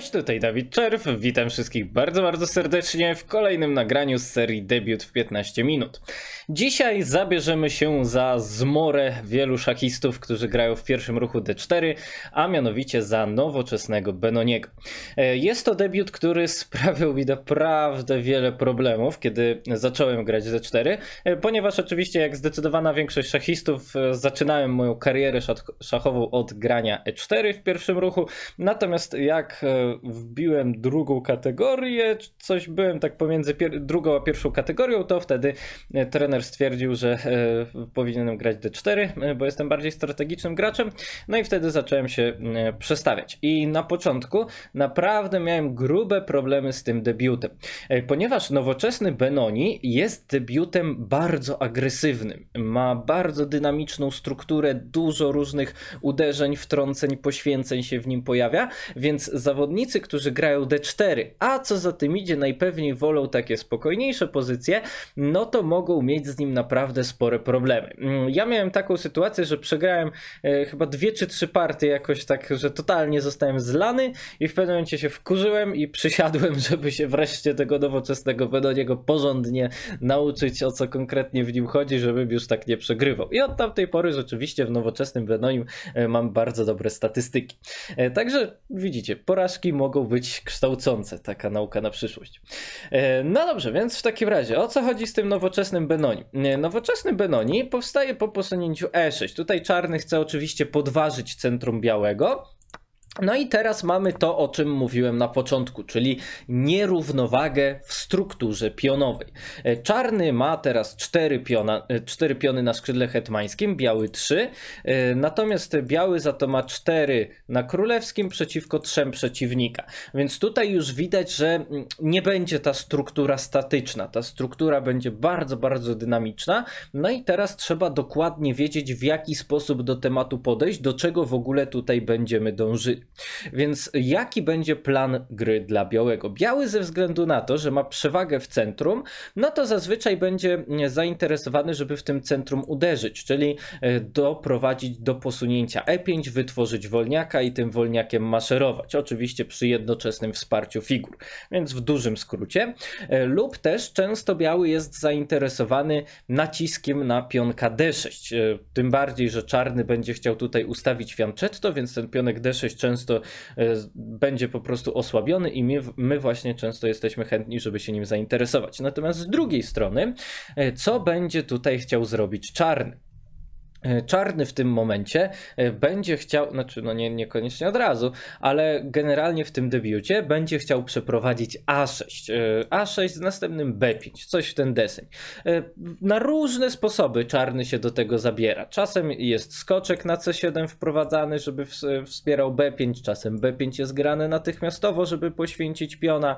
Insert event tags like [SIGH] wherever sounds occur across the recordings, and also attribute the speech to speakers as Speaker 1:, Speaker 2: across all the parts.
Speaker 1: Cześć, tutaj Dawid Czerw, witam wszystkich bardzo, bardzo serdecznie w kolejnym nagraniu z serii Debiut w 15 minut. Dzisiaj zabierzemy się za zmorę wielu szachistów, którzy grają w pierwszym ruchu D4, a mianowicie za nowoczesnego Benoniego. E, jest to debiut, który sprawił mi naprawdę wiele problemów, kiedy zacząłem grać D4, e, ponieważ oczywiście jak zdecydowana większość szachistów e, zaczynałem moją karierę szachową od grania E4 w pierwszym ruchu, natomiast jak wbiłem drugą kategorię, coś byłem tak pomiędzy drugą a pierwszą kategorią, to wtedy e, trener stwierdził, że e, powinienem grać D4, e, bo jestem bardziej strategicznym graczem. No i wtedy zacząłem się przestawiać. I na początku naprawdę miałem grube problemy z tym debiutem, ponieważ nowoczesny Benoni jest debiutem bardzo agresywnym. Ma bardzo dynamiczną strukturę, dużo różnych uderzeń, wtrąceń, poświęceń się w nim pojawia, więc zawodnicy zawodnicy, którzy grają D4, a co za tym idzie, najpewniej wolą takie spokojniejsze pozycje, no to mogą mieć z nim naprawdę spore problemy. Mm, ja miałem taką sytuację, że przegrałem e, chyba dwie czy trzy partie jakoś tak, że totalnie zostałem zlany i w pewnym momencie się wkurzyłem i przysiadłem, [LAUGHS] żeby się wreszcie tego nowoczesnego Benoniego porządnie nauczyć, o co konkretnie w nim chodzi, żebym już tak nie przegrywał. I od tamtej pory rzeczywiście w nowoczesnym Benonim e, mam bardzo dobre statystyki. E, także widzicie, porażki mogą być kształcące, taka nauka na przyszłość. E, no dobrze, więc w takim razie, o co chodzi z tym nowoczesnym Benoni? E, nowoczesny Benoni powstaje po posunięciu E6. Tutaj czarny chce oczywiście podważyć centrum białego, no i teraz mamy to, o czym mówiłem na początku, czyli nierównowagę w strukturze pionowej. E, czarny ma teraz 4, piona, e, cztery piony na skrzydle hetmańskim, biały 3, e, natomiast biały za to ma 4 na królewskim przeciwko 3 przeciwnika. Więc tutaj już widać, że mm, nie będzie ta struktura statyczna, ta struktura będzie bardzo, bardzo dynamiczna. No i teraz trzeba dokładnie wiedzieć, w jaki sposób do tematu podejść, do czego w ogóle tutaj będziemy dążyć więc jaki będzie plan gry dla białego? Biały ze względu na to, że ma przewagę w centrum, no to zazwyczaj będzie e, zainteresowany, żeby w tym centrum uderzyć, czyli e, doprowadzić do posunięcia E5, wytworzyć wolniaka i tym wolniakiem maszerować. Oczywiście przy jednoczesnym wsparciu figur, więc w dużym skrócie. E, lub też często biały jest zainteresowany naciskiem na pionka D6. Tym bardziej, że czarny będzie chciał tutaj ustawić fianczetto, więc ten pionek D6 często często e, będzie po prostu osłabiony i my, my właśnie często jesteśmy chętni, żeby się nim zainteresować. Natomiast z drugiej strony, e, co będzie tutaj chciał zrobić czarny? E, czarny w tym momencie e, będzie chciał, znaczy no nie, niekoniecznie od razu, ale generalnie w tym debiucie będzie chciał przeprowadzić A6. E, A6 z następnym B5, coś w ten deseń. Na różne sposoby czarny się do tego zabiera. Czasem jest skoczek na C7 wprowadzany, żeby wspierał B5, czasem B5 jest grane natychmiastowo, żeby poświęcić piona,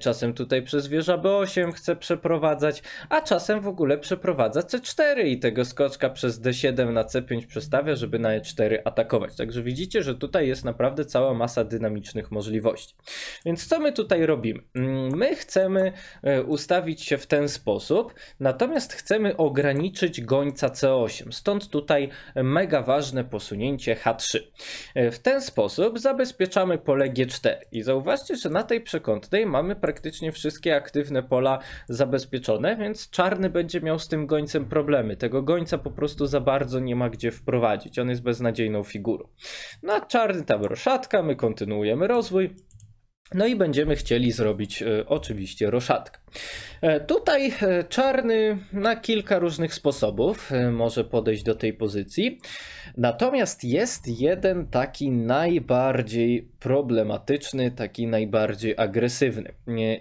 Speaker 1: czasem tutaj przez wieża B8 chce przeprowadzać, a czasem w ogóle przeprowadza C4 i tego skoczka przez D7 7 na C5 przestawia, żeby na E4 atakować. Także widzicie, że tutaj jest naprawdę cała masa dynamicznych możliwości. Więc co my tutaj robimy? Mm, my chcemy e, ustawić się w ten sposób, natomiast chcemy ograniczyć gońca C8. Stąd tutaj mega ważne posunięcie H3. E, w ten sposób zabezpieczamy pole G4 i zauważcie, że na tej przekątnej mamy praktycznie wszystkie aktywne pola zabezpieczone, więc czarny będzie miał z tym gońcem problemy. Tego gońca po prostu zabawia bardzo nie ma gdzie wprowadzić. On jest beznadziejną figurą. No a czarny tam roszatka, my kontynuujemy rozwój. No i będziemy chcieli zrobić y, oczywiście roszatkę. E, tutaj e, czarny na kilka różnych sposobów e, może podejść do tej pozycji. Natomiast jest jeden taki najbardziej problematyczny, taki najbardziej agresywny.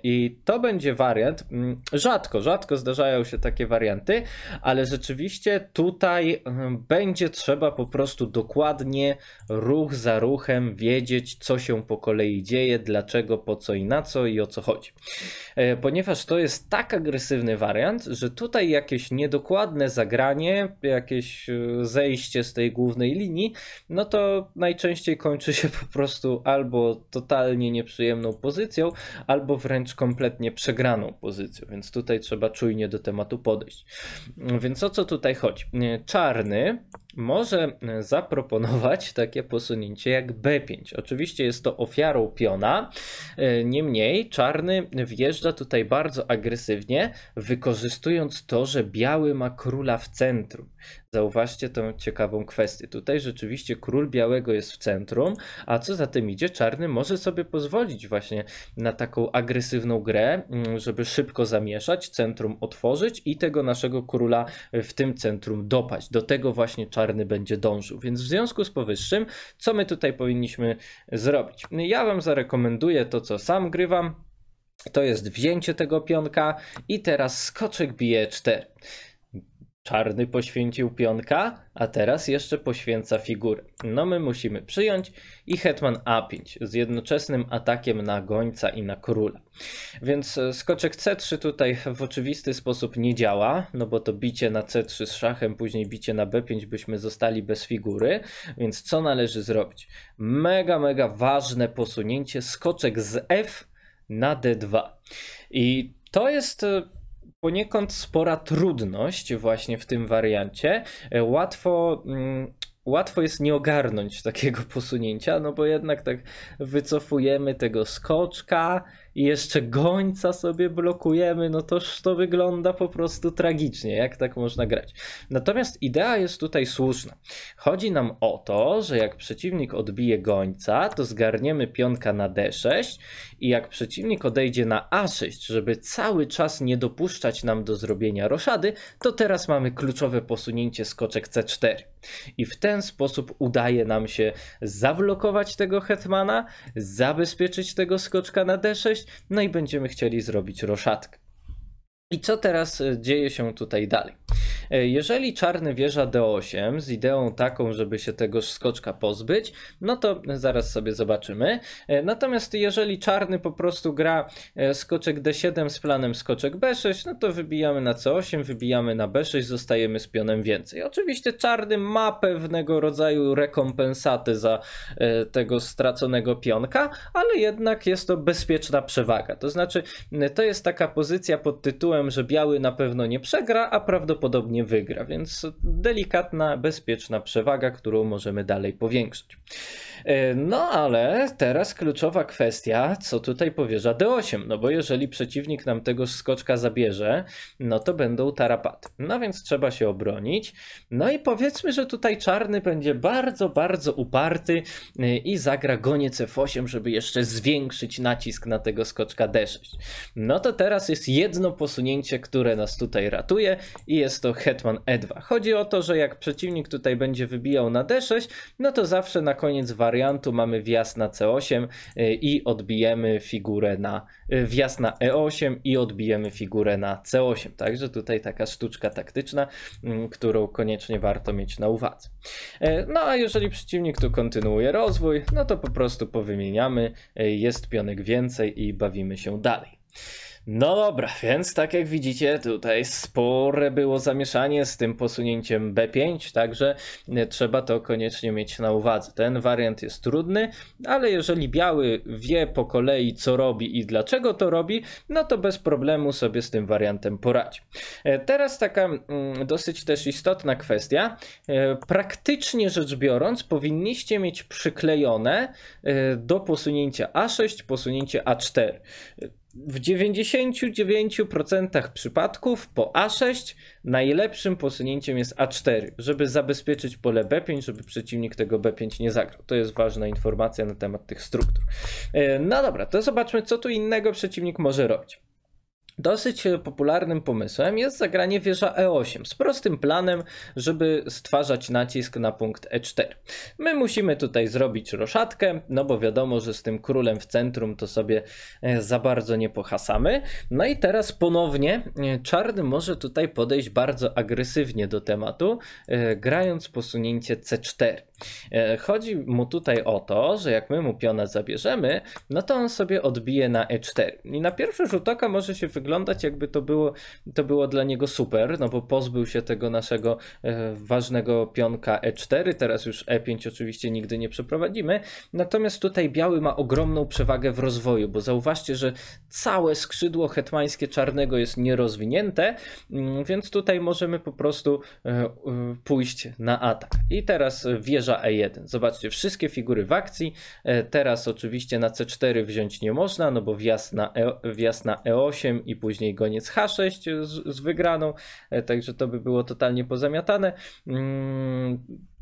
Speaker 1: I to będzie wariant. Mm, rzadko, rzadko zdarzają się takie warianty, ale rzeczywiście tutaj będzie trzeba po prostu dokładnie ruch za ruchem wiedzieć, co się po kolei dzieje, dlaczego, po co i na co i o co chodzi. Ponieważ to jest tak agresywny wariant, że tutaj jakieś niedokładne zagranie, jakieś e, zejście z tej głównej linii, no to najczęściej kończy się po prostu albo totalnie nieprzyjemną pozycją, albo wręcz kompletnie przegraną pozycją, więc tutaj trzeba czujnie do tematu podejść. Więc o co tutaj chodzi? E, czarny może e, zaproponować [LAUGHS] takie posunięcie jak B5. Oczywiście jest to ofiarą piona, e, niemniej czarny wjeżdża tutaj bardzo agresywnie, wykorzystując to, że biały ma króla w centrum. Zauważcie tą ciekawą kwestię. Tutaj rzeczywiście król białego jest w centrum, a co za tym idzie, czarny może sobie pozwolić właśnie na taką agresywną grę, mm, żeby szybko zamieszać, centrum otworzyć i tego naszego króla w tym centrum dopaść. Do tego właśnie czarny będzie dążył. Więc w związku z powyższym, co my tutaj powinniśmy zrobić? Ja Wam zarekomenduję to, co sam grywam. To jest wzięcie tego pionka i teraz skoczek bije 4. Czarny poświęcił pionka, a teraz jeszcze poświęca figurę. No my musimy przyjąć i hetman a5 z jednoczesnym atakiem na gońca i na króla. Więc e, skoczek c3 tutaj w oczywisty sposób nie działa, no bo to bicie na c3 z szachem, później bicie na b5 byśmy zostali bez figury, więc co należy zrobić? Mega, mega ważne posunięcie skoczek z f na d2. I to jest e, poniekąd spora trudność właśnie w tym wariancie. E, łatwo. Mm, łatwo jest nie ogarnąć takiego posunięcia, no bo jednak tak wycofujemy tego skoczka i jeszcze gońca sobie blokujemy, no toż to wygląda po prostu tragicznie, jak tak można grać. Natomiast idea jest tutaj słuszna. Chodzi nam o to, że jak przeciwnik odbije gońca, to zgarniemy pionka na d6 i jak przeciwnik odejdzie na a6, żeby cały czas nie dopuszczać nam do zrobienia roszady, to teraz mamy kluczowe posunięcie skoczek c4. I w ten sposób udaje nam się zablokować tego hetmana, zabezpieczyć tego skoczka na d6, no i będziemy chcieli zrobić roszadkę. I co teraz e, dzieje się tutaj dalej? E, jeżeli czarny wieża D8 z ideą taką, żeby się tego skoczka pozbyć, no to zaraz sobie zobaczymy. E, natomiast jeżeli czarny po prostu gra e, skoczek D7 z planem skoczek B6, no to wybijamy na C8, wybijamy na B6, zostajemy z pionem więcej. Oczywiście czarny ma pewnego rodzaju rekompensaty za tego straconego pionka, ale jednak jest to bezpieczna przewaga. To znaczy, to jest taka pozycja pod tytułem, że biały na pewno nie przegra, a prawdopodobnie nie wygra, więc delikatna, bezpieczna przewaga, którą możemy dalej powiększyć. E, no ale teraz kluczowa kwestia, co tutaj powierza D8, no bo jeżeli przeciwnik nam tego skoczka zabierze, no to będą tarapaty. No więc trzeba się obronić. No i powiedzmy, że tutaj czarny będzie bardzo, bardzo uparty e, i zagra goniec F8, żeby jeszcze zwiększyć nacisk na tego skoczka D6. No to teraz jest jedno posunięcie, które nas tutaj ratuje i jest to Hetman E2. Chodzi o to, że jak przeciwnik tutaj będzie wybijał na D6, no to zawsze na koniec wariantu mamy wjazd na C8 y, i odbijemy figurę na y, wjazd na E8 i odbijemy figurę na C8. Także tutaj taka sztuczka taktyczna, mm, którą koniecznie warto mieć na uwadze. Y, no a jeżeli przeciwnik tu kontynuuje rozwój, no to po prostu powymieniamy, jest pionek więcej i bawimy się dalej. No dobra, [LAUGHS] więc tak jak widzicie, tutaj spore było zamieszanie z tym posunięciem B5, także e, trzeba to koniecznie mieć na uwadze. Ten wariant jest trudny, ale jeżeli biały wie po kolei, co robi i dlaczego to robi, no to bez problemu sobie z tym wariantem poradzi. E, teraz taka mm, dosyć też istotna kwestia. E, praktycznie rzecz biorąc, powinniście mieć przyklejone do posunięcia A6 posunięcie A4 w 99% przypadków po A6 najlepszym posunięciem jest A4, żeby zabezpieczyć pole B5, żeby przeciwnik tego B5 nie zagrał. To jest ważna informacja na temat tych struktur. E, no dobra, to zobaczmy, co tu innego przeciwnik może robić. Dosyć e, popularnym pomysłem jest zagranie wieża E8 z prostym planem, żeby stwarzać nacisk na punkt E4. My musimy tutaj zrobić roszadkę, no bo wiadomo, że z tym królem w centrum to sobie e, za bardzo nie pohasamy. No i teraz ponownie e, czarny może tutaj podejść bardzo agresywnie do tematu, grając posunięcie C4. E, chodzi mu tutaj o to, że jak my mu piona zabierzemy, no to on sobie odbije na e4. I na pierwszy rzut oka może się wyglądać, jakby to było, to było dla niego super, no bo pozbył się tego naszego e, ważnego pionka e4, teraz już e5 oczywiście nigdy nie przeprowadzimy. Natomiast tutaj biały ma ogromną przewagę w rozwoju, bo zauważcie, że całe skrzydło hetmańskie czarnego jest nierozwinięte, mm, więc tutaj możemy po prostu e, pójść na atak. I teraz wieża węża E1. Zobaczcie, wszystkie figury w akcji. E, teraz oczywiście na C4 wziąć nie można, no bo wjazd na, e, wjazd na E8 i później goniec H6 z, z wygraną, e, także to by było totalnie pozamiatane. Mm,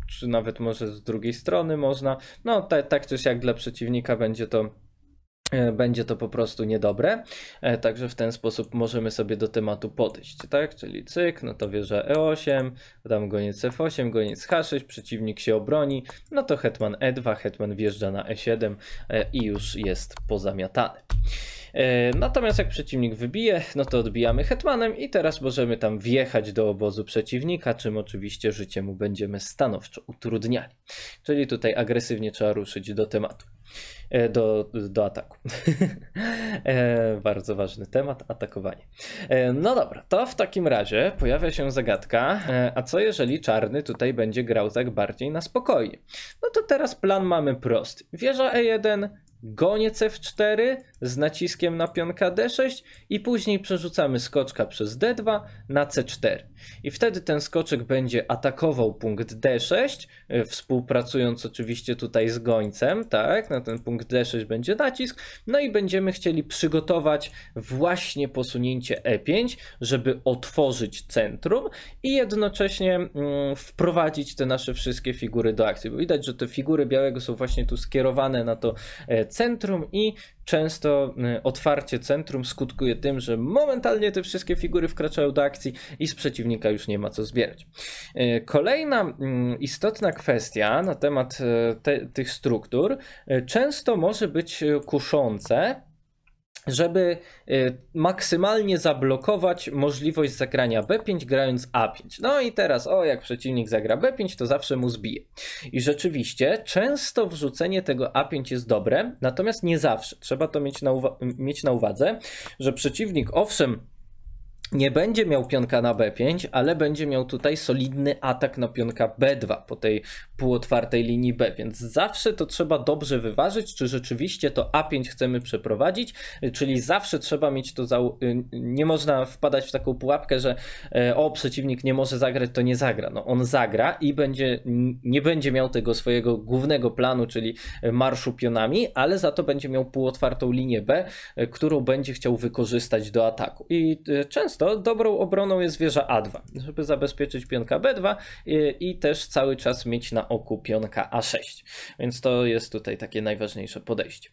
Speaker 1: czy nawet może z drugiej strony można. No tak, tak czy siak dla przeciwnika będzie to E, będzie to po prostu niedobre. E, także w ten sposób możemy sobie do tematu podejść, tak? Czyli cyk, no to wieża E8, tam goniec F8, goniec H6, przeciwnik się obroni, no to hetman E2, hetman wjeżdża na E7 e, i już jest pozamiatany. Natomiast jak przeciwnik wybije, no to odbijamy hetmanem i teraz możemy tam wjechać do obozu przeciwnika, czym oczywiście życie mu będziemy stanowczo utrudniali. Czyli tutaj agresywnie trzeba ruszyć do tematu. E, do, do ataku. [LAUGHS] E, bardzo ważny temat, atakowanie. E, no dobra, to w takim razie pojawia się zagadka, a co jeżeli czarny tutaj będzie grał tak bardziej na spokojnie? No to teraz plan mamy prosty. Wieża E1, goniec c 4 z naciskiem na pionka D6 i później przerzucamy skoczka przez D2 na C4. I wtedy ten skoczek będzie atakował punkt D6, e, współpracując oczywiście tutaj z gońcem, tak? Na ten punkt D6 będzie nacisk. No i będziemy chcieli przygotować właśnie posunięcie E5, żeby otworzyć centrum i jednocześnie mm, wprowadzić te nasze wszystkie figury do akcji. Bo widać, że te figury białego są właśnie tu skierowane na to e, centrum i często y, otwarcie centrum skutkuje tym, że momentalnie te wszystkie figury wkraczają do akcji i z przeciwnika już nie ma co zbierać. Y, kolejna mm, istotna kwestia na temat y, te, tych struktur często może być kuszące, żeby y, maksymalnie zablokować możliwość zagrania B5 grając A5. No i teraz, o jak przeciwnik zagra B5, to zawsze mu zbije. I rzeczywiście, często wrzucenie tego A5 jest dobre, natomiast nie zawsze. Trzeba to mieć na, mieć na uwadze, że przeciwnik owszem nie będzie miał pionka na B5, ale będzie miał tutaj solidny atak na pionka B2 po tej półotwartej linii B, więc zawsze to trzeba dobrze wyważyć, czy rzeczywiście to A5 chcemy przeprowadzić, czyli zawsze trzeba mieć to, za... Y, nie można wpadać w taką pułapkę, że e, o, przeciwnik nie może zagrać, to nie zagra. No on zagra i będzie, nie będzie miał tego swojego głównego planu, czyli e, marszu pionami, ale za to będzie miał półotwartą linię B, e, którą będzie chciał wykorzystać do ataku. I często to dobrą obroną jest wieża A2, żeby zabezpieczyć pionka B2 i, i też cały czas mieć na oku pionka A6. Więc to jest tutaj takie najważniejsze podejście.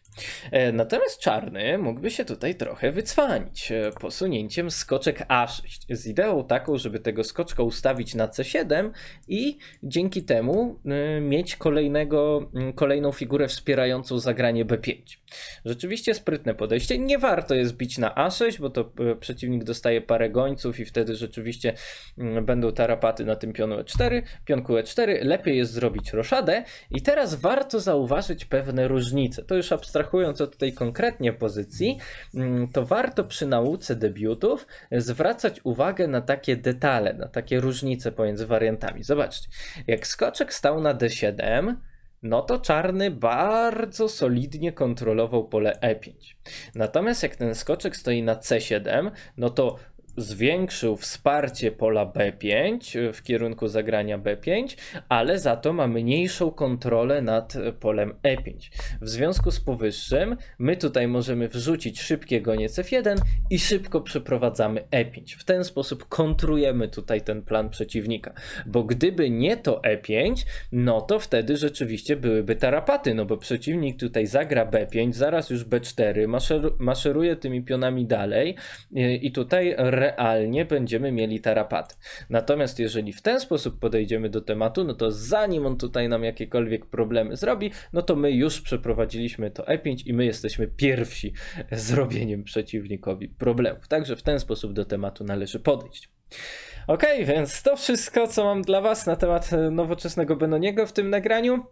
Speaker 1: E, natomiast czarny mógłby się tutaj trochę wycwanić e, posunięciem skoczek A6 z ideą taką, żeby tego skoczka ustawić na C7 i dzięki temu e, mieć kolejnego, kolejną figurę wspierającą zagranie B5. Rzeczywiście sprytne podejście. Nie warto jest bić na A6, bo to przeciwnik dostaje parę parę gońców i wtedy rzeczywiście mm, będą tarapaty na tym pionu E4, pionku E4. Lepiej jest zrobić roszadę i teraz warto zauważyć pewne różnice. To już abstrahując od tej konkretnie pozycji, mm, to warto przy nauce debiutów zwracać uwagę na takie detale, na takie różnice pomiędzy wariantami. Zobaczcie, jak skoczek stał na D7, no to czarny bardzo solidnie kontrolował pole E5. Natomiast jak ten skoczek stoi na C7, no to zwiększył wsparcie pola B5 e, w kierunku zagrania B5, ale za to ma mniejszą kontrolę nad e, polem E5. W związku z powyższym my tutaj możemy wrzucić szybkie goniec F1 i szybko przeprowadzamy E5. W ten sposób kontrujemy tutaj ten plan przeciwnika, bo gdyby nie to E5, no to wtedy rzeczywiście byłyby tarapaty, no bo przeciwnik tutaj zagra B5, zaraz już B4, maszeruje tymi pionami dalej e, i tutaj realnie będziemy mieli tarapaty. Natomiast jeżeli w ten sposób podejdziemy do tematu, no to zanim on tutaj nam jakiekolwiek problemy zrobi, no to my już przeprowadziliśmy to E5 i my jesteśmy pierwsi zrobieniem przeciwnikowi problemów. Także w ten sposób do tematu należy podejść. Ok, więc to wszystko, co mam dla Was na temat nowoczesnego Benoniego w tym nagraniu.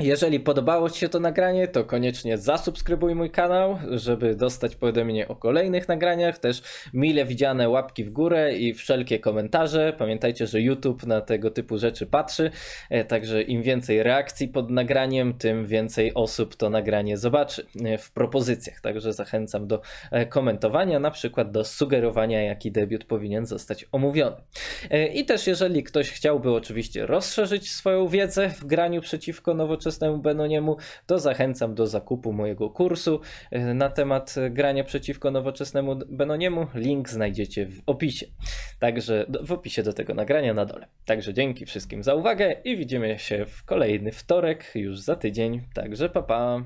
Speaker 1: Jeżeli podobało Ci się to nagranie, to koniecznie zasubskrybuj mój kanał, żeby dostać powiadomienie o kolejnych nagraniach. Też mile widziane łapki w górę i wszelkie komentarze. Pamiętajcie, że YouTube na tego typu rzeczy patrzy, e, także im więcej reakcji pod nagraniem, tym więcej osób to nagranie zobaczy e, w propozycjach. Także zachęcam do e, komentowania, na przykład do sugerowania, jaki debiut powinien zostać omówiony. I też jeżeli ktoś chciałby oczywiście rozszerzyć swoją wiedzę w graniu przeciwko nowoczesnym, nowoczesnemu Benoniemu, to zachęcam do zakupu mojego kursu e, na temat grania przeciwko nowoczesnemu Benoniemu. Link znajdziecie w opisie. Także w opisie do tego nagrania na dole. Także dzięki wszystkim za uwagę i widzimy się w kolejny wtorek już za tydzień. Także pa pa.